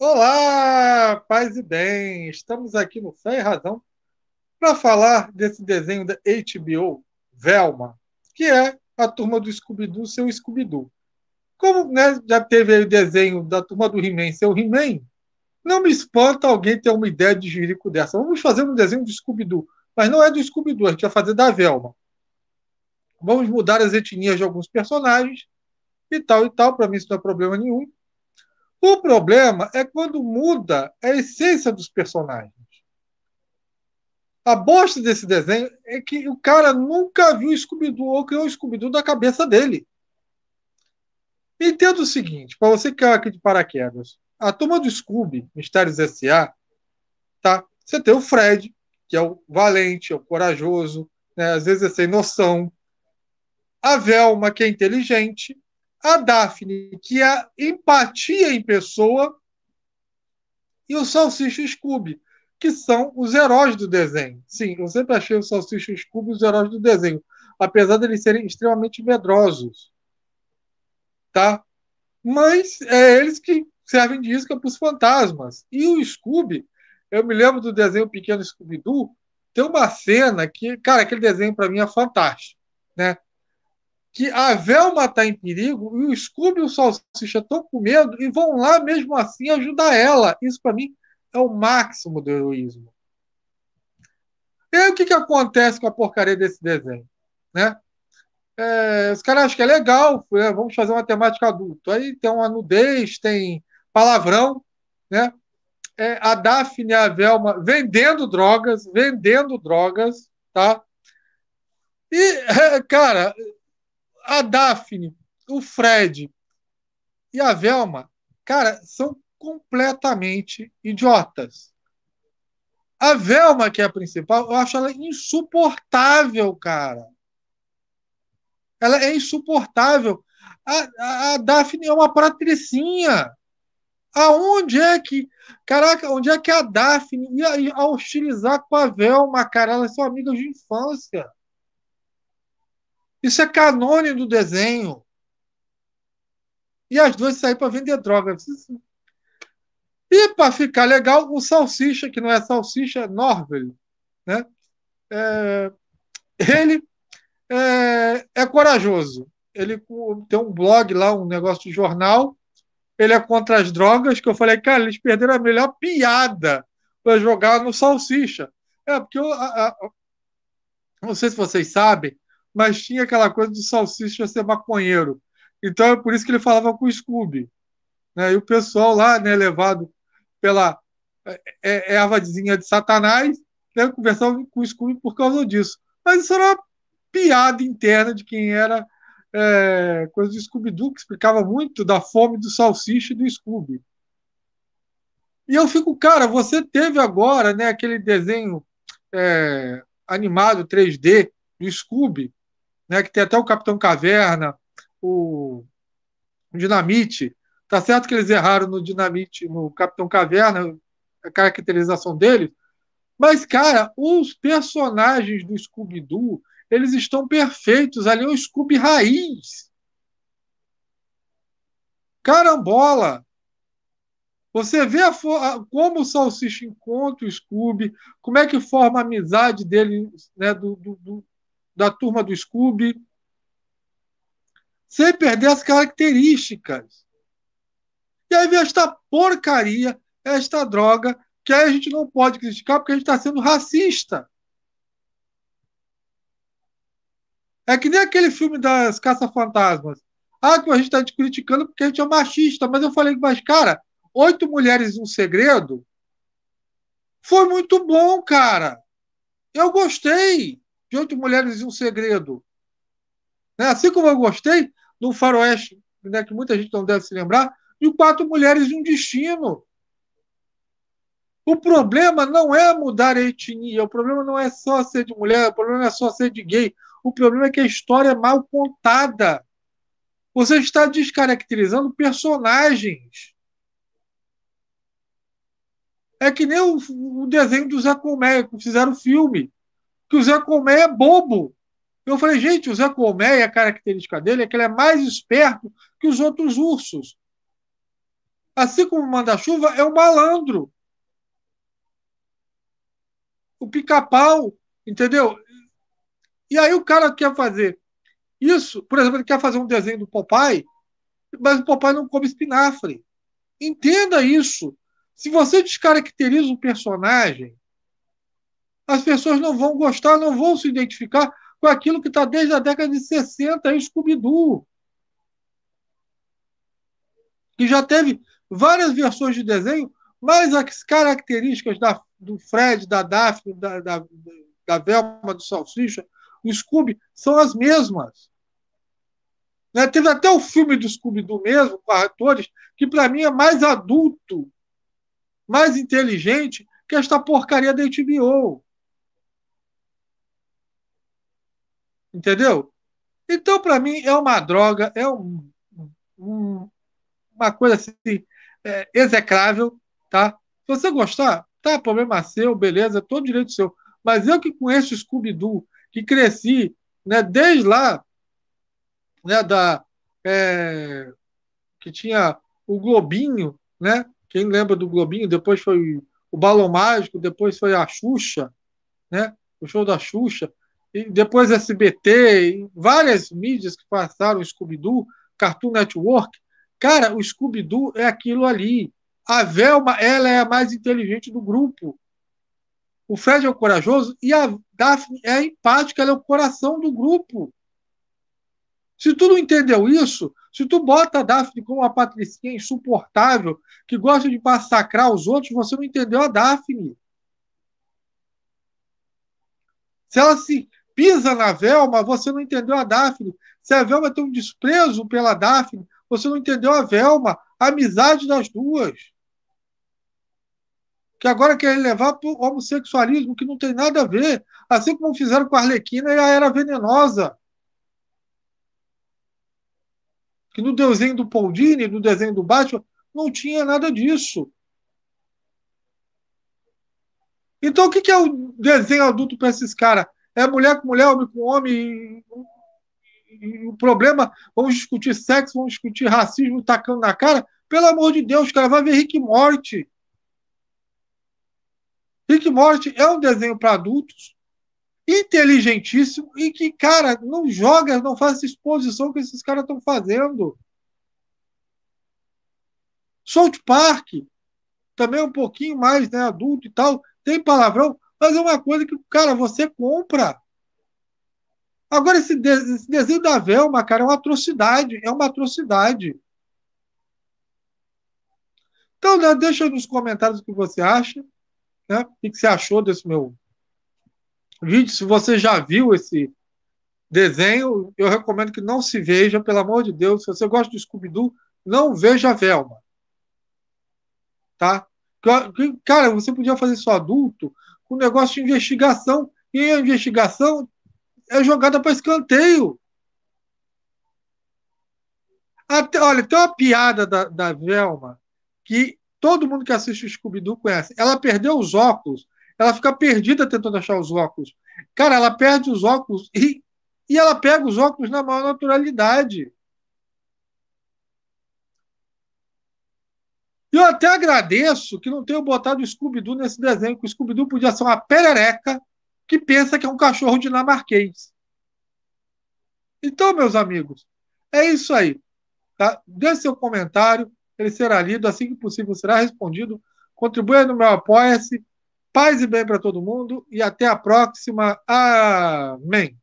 Olá, paz e bem! Estamos aqui no e Razão para falar desse desenho da HBO, Velma, que é a turma do Scooby-Doo, seu Scooby-Doo. Como né, já teve o desenho da turma do He-Man, seu He-Man, não me espanta alguém ter uma ideia de jirico dessa. Vamos fazer um desenho do Scooby-Doo, mas não é do Scooby-Doo, a gente vai fazer da Velma. Vamos mudar as etnias de alguns personagens e tal e tal, para mim isso não é problema nenhum o problema é quando muda a essência dos personagens. A bosta desse desenho é que o cara nunca viu Scooby-Doo ou criou o Scooby-Doo da cabeça dele. Entenda o seguinte, para você que é aqui de paraquedas, a turma do Scooby, Mistérios S.A., tá? você tem o Fred, que é o valente, é o corajoso, né? às vezes é sem noção. A Velma, que é inteligente, a Daphne, que é empatia em pessoa, e o Salsicha Scooby, que são os heróis do desenho. Sim, eu sempre achei o Salsicha Scooby os heróis do desenho, apesar de eles serem extremamente medrosos. Tá? Mas é eles que servem de isca para os fantasmas. E o Scooby, eu me lembro do desenho Pequeno Scooby-Doo, tem uma cena que, cara, aquele desenho para mim é fantástico, né? que a Velma está em perigo e o Scooby e o Salsicha estão com medo e vão lá mesmo assim ajudar ela. Isso para mim é o máximo do heroísmo. E aí, o que, que acontece com a porcaria desse desenho? Né? É, os caras acham que é legal, né? vamos fazer uma temática adulto. Aí tem uma nudez, tem palavrão, né? É, a Daphne e a Velma vendendo drogas, vendendo drogas, tá? E, cara, a Daphne, o Fred e a Velma, cara, são completamente idiotas. A Velma, que é a principal, eu acho ela insuportável, cara. Ela é insuportável. A, a, a Daphne é uma patricinha. Aonde é que. Caraca, onde é que a Daphne ia, ia hostilizar com a Velma, cara? Elas é são amigas de infância. Isso é canônico do desenho. E as duas saíram para vender droga. E para ficar legal, o Salsicha, que não é Salsicha, é Norvel, né? É, ele é, é, corajoso. Ele tem um blog lá, um negócio de jornal. Ele é contra as drogas, que eu falei, cara, eles perderam a melhor piada para jogar no Salsicha. É, porque eu, a, a, não sei se vocês sabem, mas tinha aquela coisa do salsicha ser maconheiro. Então é por isso que ele falava com o Scooby. Né? E o pessoal lá, né, levado pela é, ervazinha é, é de Satanás, né, conversava com o Scooby por causa disso. Mas isso era uma piada interna de quem era é, coisa do Scooby-Doo, que explicava muito da fome do salsicha e do Scooby. E eu fico, cara, você teve agora né, aquele desenho é, animado 3D do Scooby, né, que tem até o Capitão Caverna, o, Dinamite. Tá certo que eles erraram no Dinamite, no Capitão Caverna, a caracterização dele. Mas, cara, os personagens do Scooby-Doo, eles estão perfeitos. Ali é o Scooby raiz. Carambola! Você vê a, a, como o Salsicha encontra o Scooby, como é que forma a amizade dele, né, do, do, do, da turma do Scooby, sem perder as características. E aí vem esta porcaria, esta droga, que aí a gente não pode criticar porque a gente está sendo racista. É que nem aquele filme das Caça-Fantasmas. Ah, que a gente está te criticando porque a gente é machista. Mas eu falei, mas, cara, Oito Mulheres e um Segredo foi muito bom, cara. Eu gostei de Oito Mulheres e um Segredo. Né? Assim como eu gostei do Faroeste, né, que muita gente não deve se lembrar, de Quatro Mulheres e um Destino. O problema não é mudar a etnia, o problema não é só ser de mulher, o problema não é só ser de gay, o problema é que a história é mal contada. Você está descaracterizando personagens. É que nem o, o desenho dos Acomé, que fizeram o filme que o Zé Comé é bobo. Eu falei, gente, o Zé Colmeia, a característica dele é que ele é mais esperto que os outros ursos. Assim como o manda-chuva é um malandro. O pica-pau, entendeu? E aí o cara quer fazer isso, por exemplo, ele quer fazer um desenho do Papai, mas o Papai não come espinafre. Entenda isso. Se você descaracteriza um personagem, as pessoas não vão gostar, não vão se identificar com aquilo que está desde a década de 60 em Scooby-Doo. Que já teve várias versões de desenho, mas as características da, do Fred, da Daphne, da, da, da Velma, do Salsicha, do Scooby, são as mesmas. Né? Teve até o filme do Scooby-Doo mesmo, com atores, que para mim é mais adulto, mais inteligente que esta porcaria da HBO. Entendeu? Então, para mim, é uma droga, é um, um, uma coisa assim, é, execrável, tá? Se você gostar, tá, problema seu, beleza, todo direito seu. Mas eu que conheço Scooby-Doo, que cresci né, desde lá, né, da, é, que tinha o Globinho, né? Quem lembra do Globinho? Depois foi o Balão Mágico, depois foi a Xuxa, né? O show da Xuxa depois SBT, várias mídias que passaram o Scooby-Doo, Cartoon Network. Cara, o Scooby-Doo é aquilo ali. A Velma, ela é a mais inteligente do grupo. O Fred é o corajoso e a Daphne é a empática, ela é o coração do grupo. Se tu não entendeu isso, se tu bota a Daphne como uma patricinha insuportável, que gosta de massacrar os outros, você não entendeu a Daphne. Se ela se pisa na Velma, você não entendeu a Daphne. Se a Velma tem um desprezo pela Daphne, você não entendeu a Velma, a amizade das duas. Que agora querem levar para o homossexualismo, que não tem nada a ver. Assim como fizeram com a Arlequina e a Era Venenosa. Que no desenho do Pondini, no desenho do Batman, não tinha nada disso. Então, o que é o desenho adulto para esses caras? é mulher com mulher, homem com homem. o problema, vamos discutir sexo, vamos discutir racismo tacando na cara. Pelo amor de Deus, cara, vai ver Rick Morte. Rick Morte é um desenho para adultos, inteligentíssimo e que, cara, não joga, não faz essa exposição que esses caras estão fazendo. South Park, também é um pouquinho mais né, adulto e tal, tem palavrão, mas é uma coisa que, cara, você compra. Agora, esse, de, esse desenho da Velma, cara, é uma atrocidade. É uma atrocidade. Então, né, deixa nos comentários o que você acha. Né? O que você achou desse meu vídeo? Se você já viu esse desenho, eu recomendo que não se veja, pelo amor de Deus. Se você gosta de Scooby-Doo, não veja a Velma. Tá? Cara, você podia fazer isso adulto, com um negócio de investigação, e a investigação é jogada para escanteio. Até, olha, tem uma piada da, da Velma que todo mundo que assiste o Scooby-Doo conhece. Ela perdeu os óculos, ela fica perdida tentando achar os óculos. Cara, ela perde os óculos e, e ela pega os óculos na maior naturalidade. E eu até agradeço que não tenham botado o Scooby-Doo nesse desenho, que o Scooby-Doo podia ser uma perereca que pensa que é um cachorro dinamarquês. Então, meus amigos, é isso aí. Tá? Dê seu comentário, ele será lido, assim que possível será respondido. Contribua no meu Apoia-se. Paz e bem para todo mundo e até a próxima. Amém.